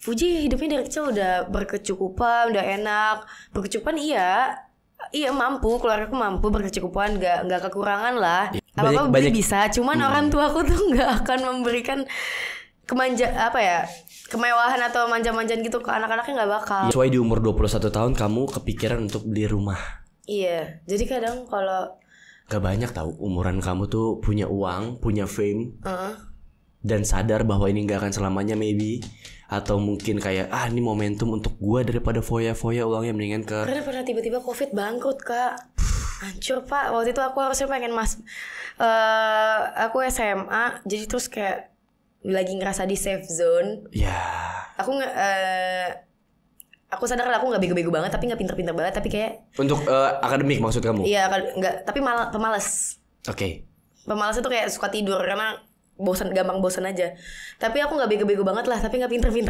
Fuji hidupnya dari kecil udah berkecukupan, udah enak. Berkecukupan iya, iya mampu, keluarga aku mampu berkecukupan, nggak nggak kekurangan lah. Apa iya. apa bisa, cuman hmm. orang tua aku tuh nggak akan memberikan kemanja apa ya kemewahan atau manja-manjaan gitu ke anak-anaknya nggak bakal. Sesuai di umur 21 tahun kamu kepikiran untuk beli rumah. Iya, jadi kadang kalau Gak banyak tahu umuran kamu tuh punya uang, punya fame. Uh -uh dan sadar bahwa ini nggak akan selamanya maybe atau mungkin kayak ah ini momentum untuk gue daripada foya-foya uangnya mendingan ke karena pernah tiba-tiba covid bangkrut kak hancur pak waktu itu aku harusnya pengen mas uh, aku SMA jadi terus kayak lagi ngerasa di safe zone ya yeah. aku nggak uh, eh, aku sadar aku nggak bego-bego banget tapi nggak pinter-pinter banget tapi kayak untuk uh, akademik maksud kamu iya nggak tapi malas pemalas oke okay. pemalas itu kayak suka tidur karena bosan gampang bosan aja tapi aku nggak bego-bego banget lah tapi nggak pinter-pinter